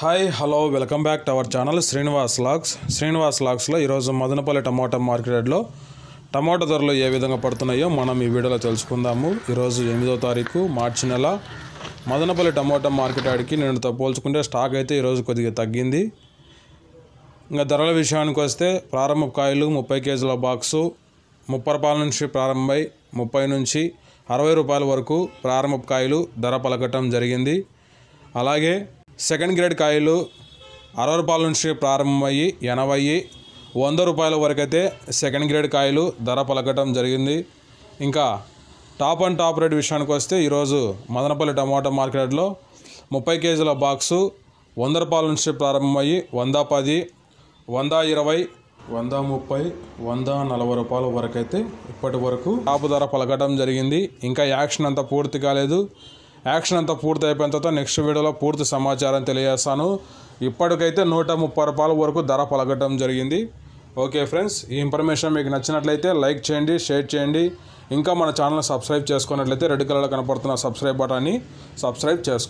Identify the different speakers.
Speaker 1: hi hello welcome back to our channel Srinivas logs Srinivas లాగ్స్లో ఈరోజు మదనపల్లి టమాటా మార్కెట్లో టమాటా ధరలు ఏ విధంగా పడుతున్నాయో మనం ఈ వీడియోలో తెలుసుకుందాము ఈరోజు ఎనిమిదో తారీఖు మార్చి నెల మదనపల్లి టమాటా మార్కెట్ ఆడికి నేను పోల్చుకుంటే స్టాక్ అయితే ఈరోజు కొద్దిగా తగ్గింది ఇంకా ధరల విషయానికి వస్తే ప్రారంభ కాయలు ముప్పై కేజీల బాక్సు ముప్పై రూపాయల నుంచి ప్రారంభమై ముప్పై నుంచి అరవై రూపాయల వరకు ప్రారంభ కాయలు ధర పలకటం జరిగింది అలాగే సెకండ్ గ్రేడ్ కాయలు అరవై రూపాయల నుంచి ప్రారంభమయ్యి ఎనభై వంద రూపాయల వరకైతే సెకండ్ గ్రేడ్ కాయలు ధర పలకటం జరిగింది ఇంకా టాప్ అండ్ టాప్ రేట్ విషయానికి వస్తే ఈరోజు మదనపల్లి టమాటా మార్కెట్లో ముప్పై కేజీల బాక్సు వంద రూపాయల నుంచి ప్రారంభమయ్యి వంద పది వంద ఇరవై వంద ముప్పై వంద నలభై రూపాయల వరకైతే ఇప్పటి వరకు టాపు ధర పలకటం జరిగింది ఇంకా యాక్షన్ అంతా పూర్తి కాలేదు యాక్షన్ అంతా పూర్తి అయిపోయిన తర్వాత నెక్స్ట్ వీడియోలో పూర్తి సమాచారం తెలియజేస్తాను ఇప్పటికైతే నూట ముప్పై రూపాయల వరకు ధర పలకడం జరిగింది ఓకే ఫ్రెండ్స్ ఈ ఇన్ఫర్మేషన్ మీకు నచ్చినట్లయితే లైక్ చేయండి షేర్ చేయండి ఇంకా మన ఛానల్ సబ్స్క్రైబ్ చేసుకున్నట్లయితే రెడ్ కలర్లో కనపడుతున్న సబ్స్క్రైబ్ బటన్ని సబ్స్క్రైబ్ చేసుకోండి